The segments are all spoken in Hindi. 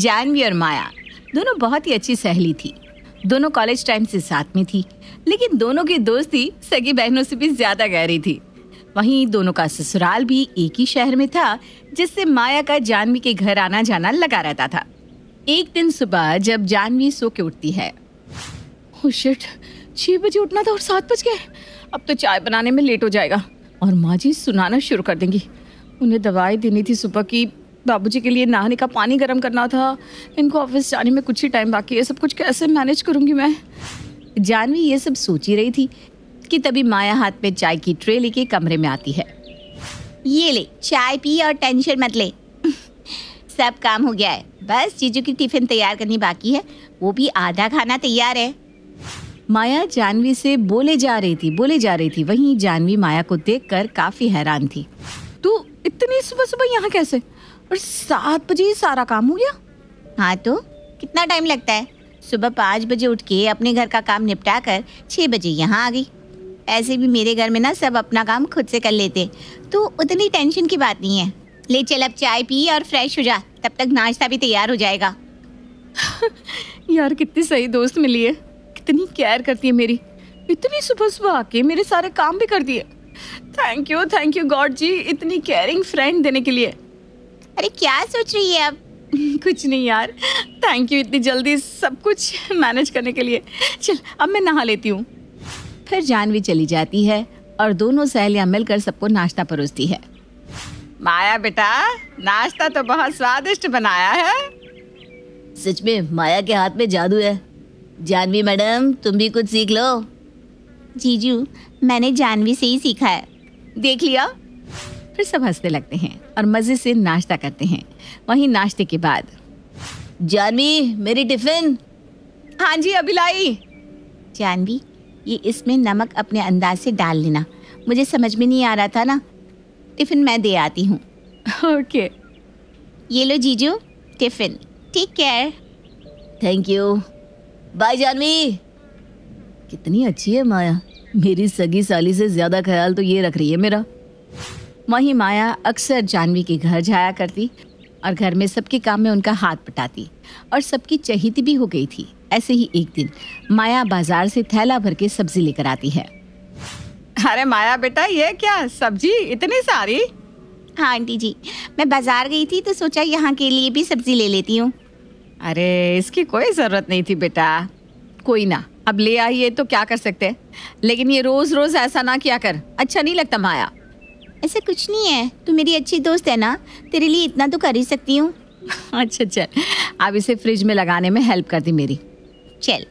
जानवी और माया दोनों बहुत ही अच्छी सहेली थी दोनों कॉलेज टाइम से साथ में थी लेकिन दोनों की दोस्ती सगी बहनों से भी ज्यादा गहरी थी वहीं दोनों का ससुराल भी एक ही शहर में था जिससे माया का जानवी के घर आना जाना लगा रहता था एक दिन सुबह जब जानवी सो के उठती है oh छह बजे उठना था और सात बज गए अब तो चाय बनाने में लेट हो जाएगा और माँ जी सुनाना शुरू कर देंगी उन्हें दवाई देनी थी सुबह की बाबूजी के लिए नहाने का पानी गर्म करना था इनको ऑफिस जाने में कुछ ही टाइम बाकी है सब कुछ कैसे मैनेज करूँगी मैं जानवी ये सब सोच ही रही थी कि तभी माया हाथ में चाय की ट्रे लेके कमरे में आती है ये ले चाय पी और टेंशन मत ले सब काम हो गया है बस चीजों की टिफिन तैयार करनी बाकी है वो भी आधा खाना तैयार है माया जानवी से बोले जा रही थी बोले जा रही थी वहीं जानवी माया को देखकर काफी हैरान थी तू इतनी सुबह सुबह यहाँ कैसे और सात बजे ही सारा काम हो गया हाँ तो कितना टाइम लगता है सुबह पाँच बजे उठ के अपने घर का काम निपटा कर छः बजे यहाँ आ गई ऐसे भी मेरे घर में ना सब अपना काम खुद से कर लेते तो उतनी टेंशन की बात नहीं है ले चल अब चाय पी और फ्रेश हो जा तब तक नाश्ता भी तैयार हो जाएगा यार कितनी सही दोस्त मिली है कितनी केयर करती है मेरी इतनी सुबह सुबह आके मेरे सारे काम भी कर दिए thank you thank you God ji इतनी केयरिंग फ्रेंड देने के लिए अरे क्या सोच रही है अब कुछ नहीं यार थैंक यू इतनी जल्दी सब कुछ मैनेज करने के लिए चल अब मैं नहा लेती हूँ फिर जानवी चली जाती है और दोनों सहेलियाँ मिलकर सबको नाश्ता परोसती है माया बेटा नाश्ता तो बहुत स्वादिष्ट बनाया है सच में माया के हाथ में जादू है जानवी मैडम तुम भी कुछ सीख लो जीजू मैंने जानवी से ही सीखा है देख लिया फिर सब हंसने लगते हैं और मज़े से नाश्ता करते हैं वहीं नाश्ते के बाद जानवी मेरी टिफिन हाँ जी अभी लाई जानवी ये इसमें नमक अपने अंदाज से डाल लेना मुझे समझ में नहीं आ रहा था ना टिफ़िन मैं दे आती हूँ ओके okay. ये लो जीजू टिफ़िन ठीक care thank you bye Janvi कितनी अच्छी है माया मेरी सगी साली से ज़्यादा ख्याल तो ये रख रही है मेरा वहीं माया अक्सर जानवी के घर जाया करती और घर में सबके काम में उनका हाथ पटाती और सबकी चहीती भी हो गई थी ऐसे ही एक दिन माया बाजार से थैला भर के सब्जी लेकर आती है अरे माया बेटा ये क्या सब्जी इतनी सारी हाँ आंटी जी मैं बाजार गई थी तो सोचा यहाँ के लिए भी सब्जी ले लेती हूँ अरे इसकी कोई ज़रूरत नहीं थी बेटा कोई ना अब ले आइए तो क्या कर सकते लेकिन ये रोज़ रोज़ ऐसा ना किया कर अच्छा नहीं लगता माया ऐसा कुछ नहीं है तू मेरी अच्छी दोस्त है ना तेरे लिए इतना तो कर ही सकती हूँ अच्छा चल अब इसे फ्रिज में लगाने में हेल्प करती मेरी चल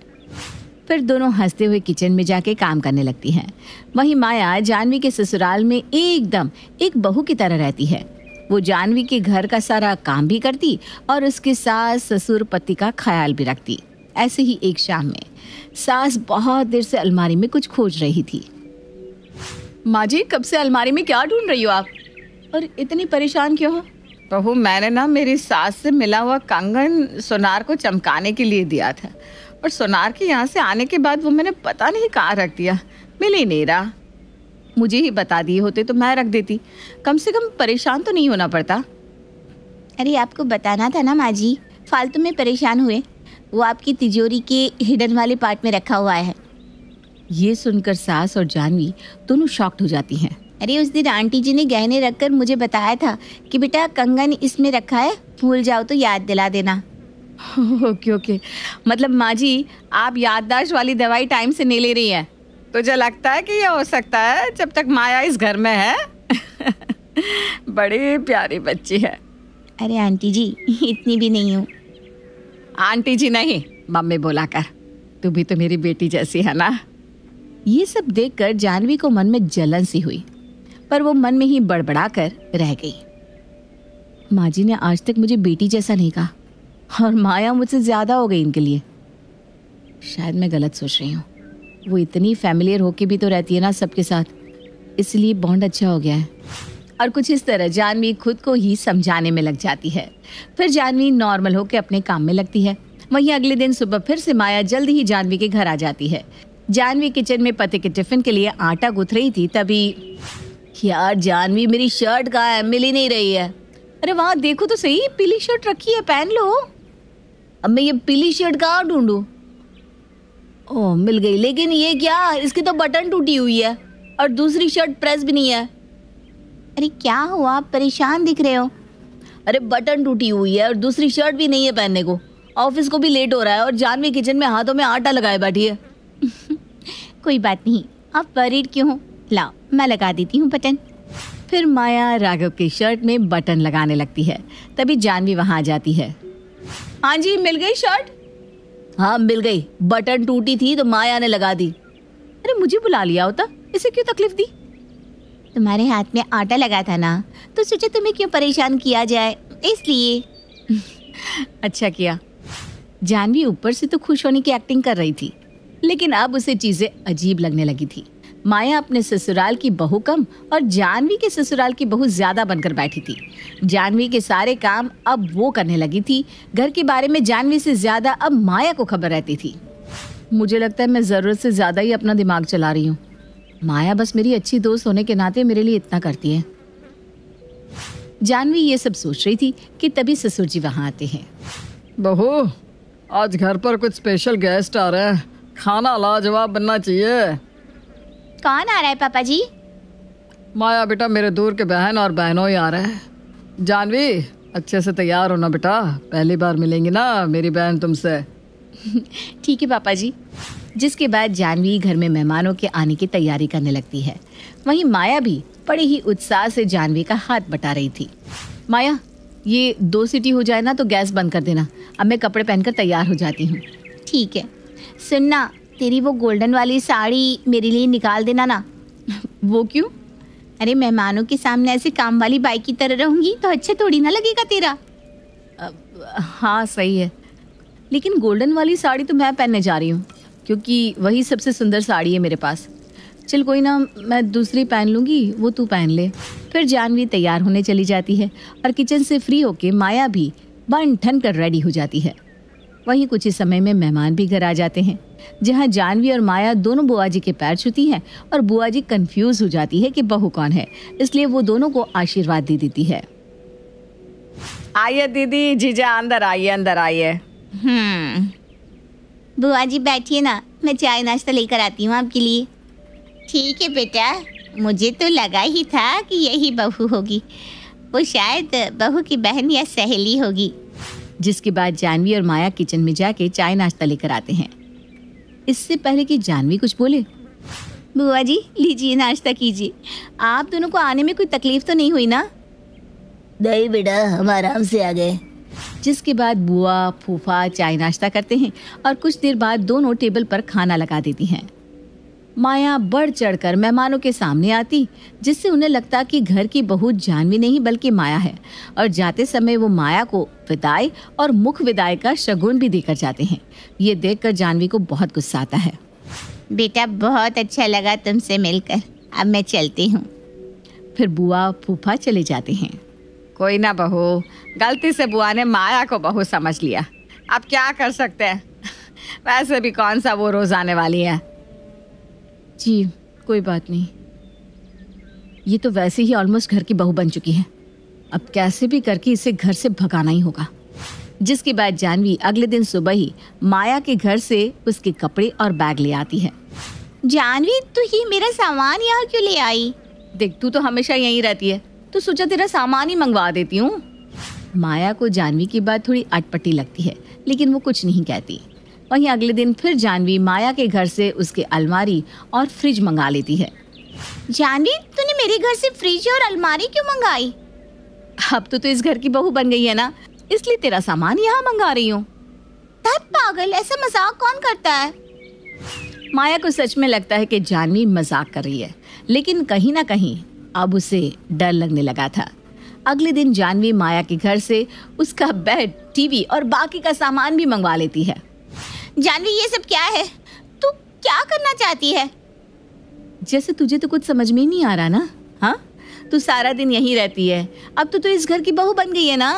फिर दोनों हंसते हुए किचन में जाके काम करने लगती हैं वही माया जानवी के ससुराल में एकदम एक बहू की तरह रहती है वो जानवी के घर का सारा काम भी करती और उसके सास ससुर पति का ख्याल भी रखती ऐसे ही एक शाम में सास बहुत देर से अलमारी में कुछ खोज रही थी माँ जी कब से अलमारी में क्या ढूंढ रही हो आप और इतनी परेशान क्यों हो बहू मैंने ना मेरी सास से मिला हुआ कंगन सोनार को चमकाने के लिए दिया था और सोनार के यहाँ से आने के बाद वो मैंने पता नहीं कहाँ रख दिया मिल ही नहीं रहा मुझे ही बता दिए होते तो मैं रख देती कम से कम परेशान तो नहीं होना पड़ता अरे आपको बताना था ना माँ जी फालतू में परेशान हुए वो आपकी तिजोरी के हिडन वाले पार्ट में रखा हुआ है ये सुनकर सास और जानवी दोनों शॉक्ट हो जाती हैं अरे उस दिन आंटी जी ने गहने रखकर मुझे बताया था कि बेटा कंगन इसमें रखा है भूल जाओ तो याद दिला देना ओके ओके मतलब माँ जी आप याददाश्त वाली दवाई टाइम से नहीं ले रही है तुझे लगता है कि ये हो सकता है जब तक माया इस घर में है बड़ी प्यारी बच्ची है अरे आंटी जी इतनी भी नहीं हूँ आंटी जी नहीं मम्मी बोला कर तू भी तो मेरी बेटी जैसी है ना ये सब देखकर जानवी को मन में जलन सी हुई पर वो मन में ही बड़बड़ा कर रह गई माँ जी ने आज तक मुझे बेटी जैसा नहीं कहा और माया मुझसे ज़्यादा हो गई इनके लिए शायद मैं गलत सोच रही हूँ वो इतनी फैमिलियर होके भी तो रहती है ना सबके साथ इसलिए बॉन्ड अच्छा हो गया है और कुछ इस तरह जानवी खुद को ही समझाने में लग जाती है फिर जानवी नॉर्मल होकर अपने काम में लगती है वहीं अगले दिन सुबह फिर से माया जल्द ही जानवी के घर आ जाती है जानवी किचन में पति के टिफिन के लिए आटा गुथ रही थी तभी यार जानवी मेरी शर्ट कहाँ है मिल ही नहीं रही है अरे वहाँ देखो तो सही पीली शर्ट रखी है पहन लो अब मैं ये पीली शर्ट कहाँ ढूंढू ओह मिल गई लेकिन ये क्या इसकी तो बटन टूटी हुई है और दूसरी शर्ट प्रेस भी नहीं है अरे क्या हुआ आप परेशान दिख रहे हो अरे बटन टूटी हुई है और दूसरी शर्ट भी नहीं है पहनने को ऑफिस को भी लेट हो रहा है और जानवी किचन में हाथों में आटा लगाए बैठी है कोई बात नहीं आप वरीड क्यों हो लाओ मैं लगा देती हूँ बटन फिर माया राघव की शर्ट में बटन लगाने लगती है तभी जानवी वहाँ आ जाती है हाँ जी मिल गई शर्ट हाँ मिल गई बटन टूटी थी तो माया ने लगा दी अरे मुझे बुला लिया होता इसे क्यों तकलीफ दी तुम्हारे हाथ में आटा लगा था ना तो सोचा तुम्हें क्यों परेशान किया जाए इसलिए अच्छा किया जानवी ऊपर से तो खुश होने की एक्टिंग कर रही थी लेकिन अब उसे चीजें अजीब लगने लगी थी माया अपने ससुराल की बहू कम और जानवी के ससुराल की बहू ज्यादा बनकर बैठी थी जानवी के सारे काम अब वो करने लगी थी घर के बारे में जानवी से ज्यादा अब माया को खबर रहती थी मुझे लगता है मैं ज़रूरत से ज़्यादा ही अपना दिमाग चला रही हूँ माया बस मेरी अच्छी दोस्त होने के नाते मेरे लिए इतना करती है जानवी ये सब सोच रही थी कि तभी ससुर जी वहाँ आते हैं बहू आज घर पर कुछ स्पेशल गेस्ट आ रहे हैं खाना लाजवाब बनना चाहिए कौन आ रहा है पापा जी माया बेटा मेरे दूर के बहन और बहनों ही आ रहे हैं जानवी अच्छे से तैयार होना बेटा पहली बार मिलेंगी ना मेरी बहन तुमसे ठीक है पापा जी जिसके बाद जानवी घर में मेहमानों के आने की तैयारी करने लगती है वहीं माया भी बड़े ही उत्साह से जानवी का हाथ बटा रही थी माया ये दो सीटी हो जाए ना तो गैस बंद कर देना अब मैं कपड़े पहनकर तैयार हो जाती हूँ ठीक है सुनना तेरी वो गोल्डन वाली साड़ी मेरे लिए निकाल देना ना वो क्यों अरे मेहमानों के सामने ऐसे काम वाली बाई की तरह रहूँगी तो अच्छे थोड़ी ना लगेगा तेरा हाँ सही है लेकिन गोल्डन वाली साड़ी तो मैं पहनने जा रही हूँ क्योंकि वही सबसे सुंदर साड़ी है मेरे पास चल कोई ना मैं दूसरी पहन लूँगी वो तू पहन ले फिर जानवी तैयार होने चली जाती है और किचन से फ्री होके माया भी बन ठन कर रेडी हो जाती है वहीं कुछ ही समय में मेहमान भी घर आ जाते हैं जहां जानवी और माया दोनों बुआ जी के पैर छूती हैं और बुआ जी कंफ्यूज हो जाती है कि बहू कौन है इसलिए वो दोनों को आशीर्वाद दे देती है आइए दीदी जीजा अंदर आइए अंदर आइए हम्म। बुआ जी बैठिए ना मैं चाय नाश्ता लेकर आती हूँ आपके लिए ठीक है बेटा मुझे तो लगा ही था कि यही बहू होगी वो शायद बहू की बहन या सहेली होगी जिसके बाद जानवी और माया किचन में जाके चाय नाश्ता लेकर आते हैं इससे पहले कि जानवी कुछ बोले बुआ जी लीजिए नाश्ता कीजिए आप दोनों को आने में कोई तकलीफ तो नहीं हुई ना नहीं बेटा हम आराम से आ गए जिसके बाद बुआ फूफा चाय नाश्ता करते हैं और कुछ देर बाद दोनों टेबल पर खाना लगा देती हैं माया बढ़ चढ़कर मेहमानों के सामने आती जिससे उन्हें लगता कि घर की बहू जानवी नहीं बल्कि माया है और जाते समय वो माया को विदाई और मुख विदाई का शगुन भी देकर जाते हैं ये देख जानवी को बहुत गुस्सा आता है बेटा बहुत अच्छा लगा तुमसे मिलकर अब मैं चलती हूँ फिर बुआ फूफा चले जाते हैं कोई ना बहू गलती से बुआ ने माया को बहू समझ लिया अब क्या कर सकते हैं वैसे भी कौन सा वो रोज़ आने वाली है जी कोई बात नहीं ये तो वैसे ही ऑलमोस्ट घर की बहू बन चुकी है अब कैसे भी करके इसे घर से भगाना ही होगा जिसके बाद जानवी अगले दिन सुबह ही माया के घर से उसके कपड़े और बैग ले आती है जानवी तू ही मेरा सामान यहाँ क्यों ले आई देख तू तो हमेशा यहीं रहती है तो सोचा तेरा सामान ही मंगवा देती हूँ माया को जानवी की बात थोड़ी अटपटी लगती है लेकिन वो कुछ नहीं कहती वहीं अगले दिन फिर जानवी माया के घर से उसके अलमारी और फ्रिज मंगा लेती है जानवी तूने मेरे घर से फ्रिज और अलमारी क्यों मंगाई अब तो तू इस घर की बहू बन गई है ना इसलिए तेरा सामान यहाँ मंगा रही हूँ तब पागल ऐसा मजाक कौन करता है माया को सच में लगता है कि जानवी मजाक कर रही है लेकिन कहीं ना कहीं अब उसे डर लगने लगा था अगले दिन जानवी माया के घर से उसका बेड टीवी और बाकी का सामान भी मंगवा लेती है जानवी ये सब क्या है तू क्या करना चाहती है जैसे तुझे तो कुछ समझ में नहीं आ रहा ना हाँ तू सारा दिन यहीं रहती है अब तो तू इस घर की बहू बन गई है ना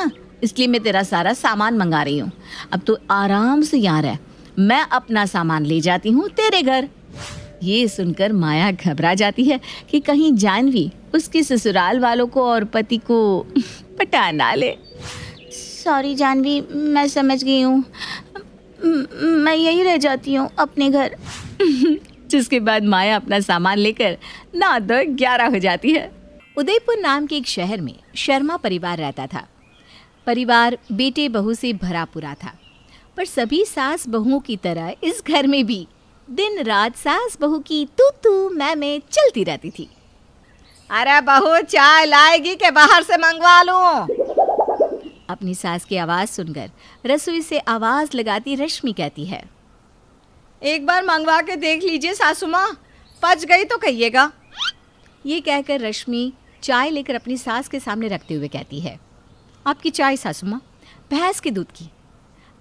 इसलिए मैं तेरा सारा सामान मंगा रही हूँ अब तू आराम से यहाँ रह मैं अपना सामान ले जाती हूँ तेरे घर ये सुनकर माया घबरा जाती है कि कहीं जानवी उसके ससुराल वालों को और पति को पटा ना ले सॉरी जानवी मैं समझ गई हूँ मैं यहीं रह जाती हूँ अपने घर जिसके बाद माया अपना सामान लेकर ना दो ग्यारह हो जाती है उदयपुर नाम के एक शहर में शर्मा परिवार रहता था परिवार बेटे बहू से भरा पूरा था पर सभी सास बहुओं की तरह इस घर में भी दिन रात सास बहू की तू तू मैं मैं चलती रहती थी अरे बहू चाय लाएगी के बाहर से मंगवा लूं अपनी सास की आवाज़ सुनकर रसोई से आवाज़ लगाती रश्मि कहती है एक बार मंगवा के देख लीजिए सासुमा पच गई तो कहिएगा ये कहकर रश्मि चाय लेकर अपनी सास के सामने रखते हुए कहती है आपकी चाय सासुमा भैंस के दूध की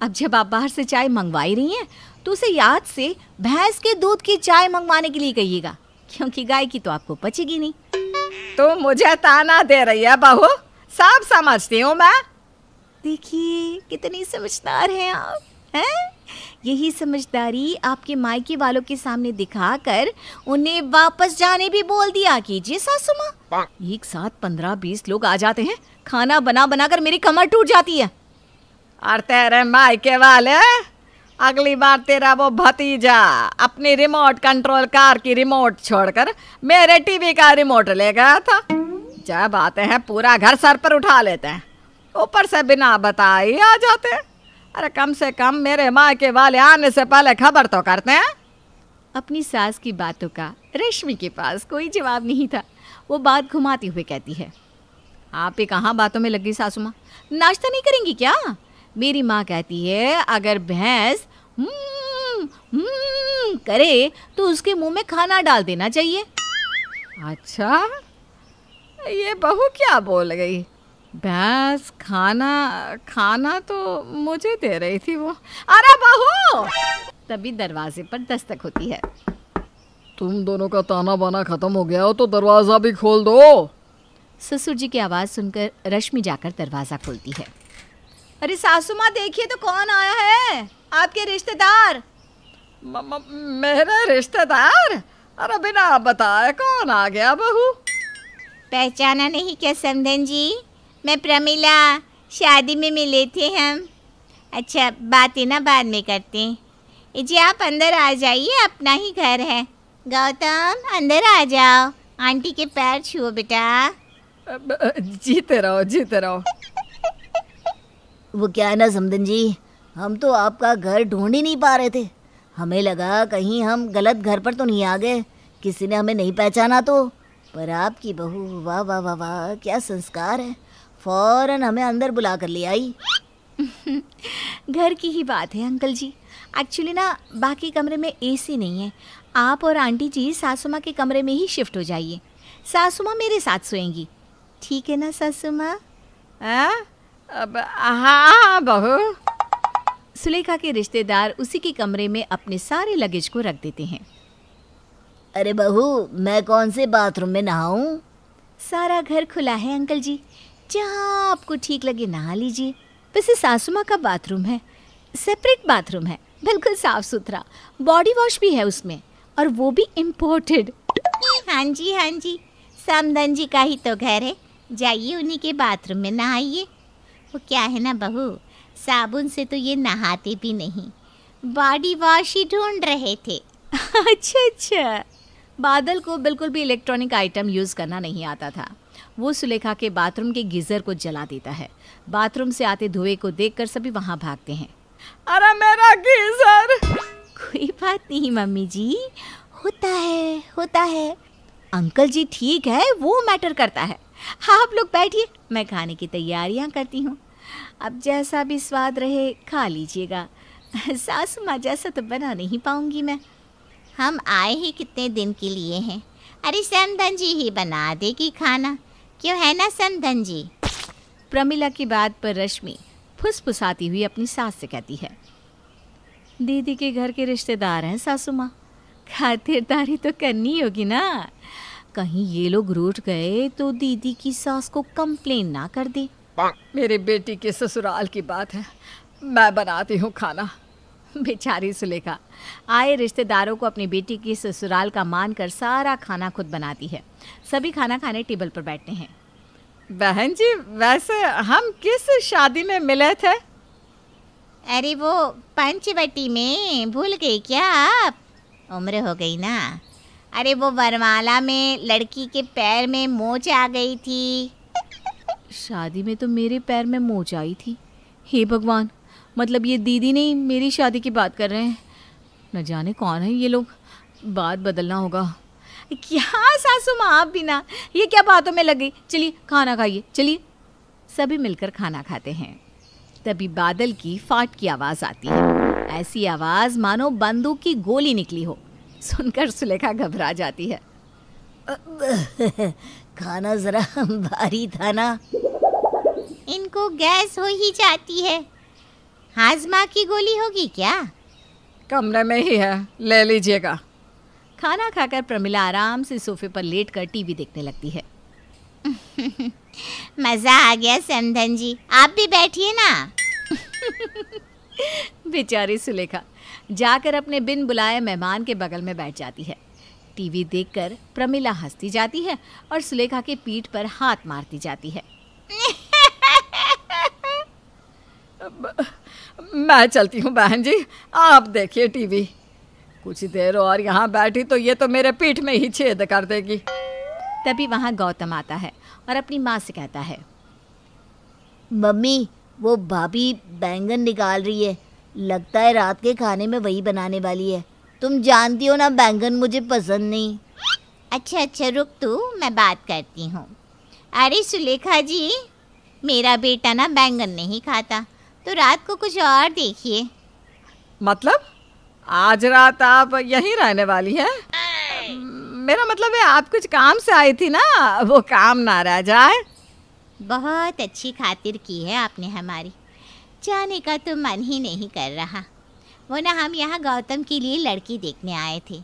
अब जब आप बाहर से चाय मंगवाई रही हैं तो उसे याद से भैंस के दूध की चाय मंगवाने के लिए कहिएगा क्योंकि गाय की तो आपको पचेगी नहीं तो मुझे ताना दे रही है बहू सब समझती हूँ मैं देखिए कितनी समझदार हैं आप हैं यही समझदारी आपके मायके वालों के सामने दिखाकर उन्हें वापस जाने भी बोल दिया कीजिए सासू माँ एक साथ पंद्रह बीस लोग आ जाते हैं खाना बना बना कर मेरी कमर टूट जाती है और तेरे मायके वाले अगली बार तेरा वो भतीजा अपनी रिमोट कंट्रोल कार की रिमोट छोड़कर मेरे टीवी का रिमोट ले गया था जब आते हैं पूरा घर सर पर उठा लेते हैं ऊपर से बिना बताए आ जाते अरे कम से कम मेरे माँ के वाले आने से पहले खबर तो करते हैं अपनी सास की बातों का रश्मि के पास कोई जवाब नहीं था वो बात घुमाती हुई कहती है आप ही कहाँ बातों में लग गई सासू माँ नाश्ता नहीं करेंगी क्या मेरी माँ कहती है अगर भैंस हम्म, हम्म करे तो उसके मुंह में खाना डाल देना चाहिए अच्छा ये बहू क्या बोल गई बस खाना खाना तो मुझे दे रही थी वो अरे बहू तभी दरवाजे पर दस्तक होती है तुम दोनों का ताना बाना खत्म हो गया हो तो दरवाजा भी खोल दो ससुर जी की आवाज सुनकर रश्मि जाकर दरवाजा खोलती है अरे सासू माँ देखिए तो कौन आया है आपके रिश्तेदार मेरे रिश्तेदार अरे बिना बताए कौन आ गया बहू पहचाना नहीं क्या समधन जी मैं प्रमिला शादी में मिले थे हम अच्छा बातें ना बाद में करते हैं जी आप अंदर आ जाइए अपना ही घर है गौतम अंदर आ जाओ आंटी के पैर छुओ बेटा जीते रहो जीते रहो वो क्या है ना समदन जी हम तो आपका घर ढूंढ ही नहीं पा रहे थे हमें लगा कहीं हम गलत घर पर तो नहीं आ गए किसी ने हमें नहीं पहचाना तो पर आपकी बहू वाह वाह वाह वाह क्या संस्कार है फौरन हमें अंदर बुला कर ले आई घर की ही बात है अंकल जी एक्चुअली ना बाकी कमरे में एसी नहीं है आप और आंटी जी सासुमा के कमरे में ही शिफ्ट हो जाइए सासुमा मेरे साथ सोएंगी ठीक है ना सासुमा अब हाँ बहू सुलेखा के रिश्तेदार उसी के कमरे में अपने सारे लगेज को रख देते हैं अरे बहू मैं कौन से बाथरूम में नहाऊं सारा घर खुला है अंकल जी जहाँ आपको ठीक लगे नहा लीजिए वैसे सासू माँ का बाथरूम है सेपरेट बाथरूम है बिल्कुल साफ सुथरा बॉडी वॉश भी है उसमें और वो भी इम्पोर्टेड हाँ जी हाँ जी समन जी का ही तो घर है जाइए उन्हीं के बाथरूम में नहाइए वो क्या है ना बहू साबुन से तो ये नहाते भी नहीं बॉडी वॉश ही ढूंढ रहे थे अच्छा अच्छा बादल को बिल्कुल भी इलेक्ट्रॉनिक आइटम यूज़ करना नहीं आता था वो सुलेखा के बाथरूम के गीज़र को जला देता है बाथरूम से आते धुएं को देखकर सभी वहाँ भागते हैं अरे मेरा गीज़र कोई बात नहीं मम्मी जी होता है होता है अंकल जी ठीक है वो मैटर करता है हाँ आप लोग बैठिए मैं खाने की तैयारियाँ करती हूँ अब जैसा भी स्वाद रहे खा लीजिएगा सासू माँ जैसा तो बना नहीं पाऊंगी मैं हम आए ही कितने दिन के लिए हैं अरे चंदन जी ही बना देगी खाना क्यों है ना संधन जी प्रमिला की बात पर रश्मि फुसफुसाती हुई अपनी सास से कहती है दीदी के घर के रिश्तेदार हैं सासू माँ खातिरदारी तो करनी होगी ना कहीं ये लोग रूठ गए तो दीदी की सास को कंप्लेन ना कर दे मेरे बेटी के ससुराल की बात है मैं बनाती हूँ खाना बेचारी सुलेखा आए रिश्तेदारों को अपनी बेटी की ससुराल का मान कर सारा खाना खुद बनाती है सभी खाना खाने टेबल पर बैठते हैं बहन जी वैसे हम किस शादी में मिले थे अरे वो पंचवटी में भूल गए क्या आप उम्र हो गई ना अरे वो वरमाला में लड़की के पैर में मोच आ गई थी शादी में तो मेरे पैर में मोच आई थी हे भगवान मतलब ये दीदी नहीं मेरी शादी की बात कर रहे हैं न जाने कौन है ये लोग बात बदलना होगा क्या सासू माँ आप भी ना ये क्या बातों में लग गई चलिए खाना खाइए चलिए सभी मिलकर खाना खाते हैं तभी बादल की फाट की आवाज़ आती है ऐसी आवाज़ मानो बंदूक की गोली निकली हो सुनकर सुलेखा घबरा जाती है खाना जरा भारी था ना इनको गैस हो ही जाती है हाजमा की गोली होगी क्या कमरे में ही है ले लीजिएगा खाना खाकर प्रमिला आराम से सोफे पर लेट कर टीवी देखने लगती है मज़ा आ गया समधन जी आप भी बैठिए ना बेचारी सुलेखा जाकर अपने बिन बुलाए मेहमान के बगल में बैठ जाती है टीवी देखकर प्रमिला हंसती जाती है और सुलेखा के पीठ पर हाथ मारती जाती है मैं चलती हूँ बहन जी आप देखिए टीवी कुछ देर और यहाँ बैठी तो ये तो मेरे पीठ में ही छेद कर देगी तभी वहाँ गौतम आता है और अपनी माँ से कहता है मम्मी वो भाभी बैंगन निकाल रही है लगता है रात के खाने में वही बनाने वाली है तुम जानती हो ना बैंगन मुझे पसंद नहीं अच्छा अच्छा रुक तू मैं बात करती हूँ अरे सुलेखा जी मेरा बेटा ना बैंगन नहीं खाता तो रात को कुछ और देखिए मतलब आज रात आप यहीं रहने वाली हैं मेरा मतलब है आप कुछ काम से आई थी ना वो काम ना रह जाए बहुत अच्छी खातिर की है आपने हमारी जाने का तो मन ही नहीं कर रहा वो ना हम यहाँ गौतम के लिए लड़की देखने आए थे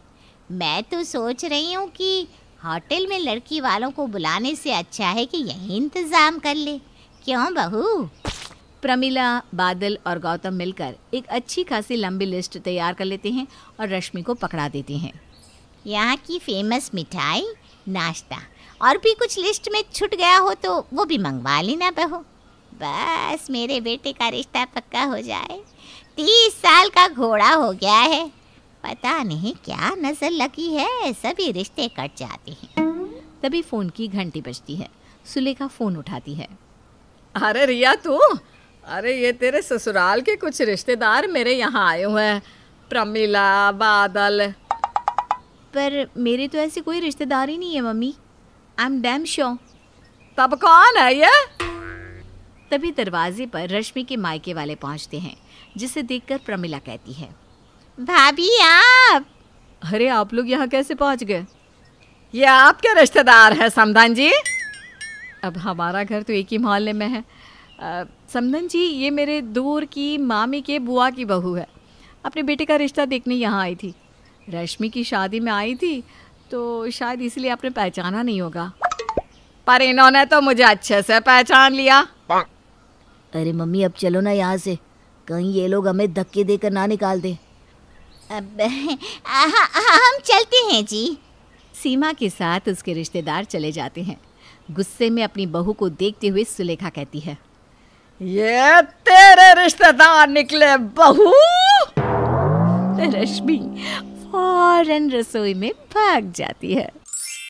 मैं तो सोच रही हूँ कि होटल में लड़की वालों को बुलाने से अच्छा है कि यही इंतज़ाम कर ले क्यों बहू प्रमिला बादल और गौतम मिलकर एक अच्छी खासी लंबी लिस्ट तैयार कर लेते हैं और रश्मि को पकड़ा देते हैं यहाँ की फेमस मिठाई नाश्ता और भी कुछ लिस्ट में छूट गया हो तो वो भी मंगवा लेना बहू बस मेरे बेटे का रिश्ता पक्का हो जाए तीस साल का घोड़ा हो गया है पता नहीं क्या नज़र लगी है सभी रिश्ते कट जाते हैं तभी फ़ोन की घंटी बजती है सुलेखा फ़ोन उठाती है अरे रिया तू अरे ये तेरे ससुराल के कुछ रिश्तेदार मेरे यहाँ आए हुए हैं प्रमिला बादल पर मेरे तो ऐसे कोई रिश्तेदार ही नहीं है mummy I am damn sure तब कौन है ये तभी दरवाजे पर रश्मि के मायके वाले पहुंचते हैं जिसे देखकर प्रमिला कहती है भाभी आप अरे आप लोग यहाँ कैसे पहुँच गए ये आपके रिश्तेदार है समधान जी अब हमारा घर तो एक ही मोहल्ले में है समधन जी ये मेरे दूर की मामी के बुआ की बहू है अपने बेटे का रिश्ता देखने यहाँ आई थी रश्मि की शादी में आई थी तो शायद इसलिए आपने पहचाना नहीं होगा पर इन्होंने तो मुझे अच्छे से पहचान लिया अरे मम्मी अब चलो ना यहाँ से कहीं ये लोग हमें धक्के देकर ना निकाल दें अब हम चलते हैं जी सीमा के साथ उसके रिश्तेदार चले जाते हैं गुस्से में अपनी बहू को देखते हुए सुलेखा कहती है ये तेरे रिश्तेदार निकले बहू रश्मि फौरन रसोई में भाग जाती है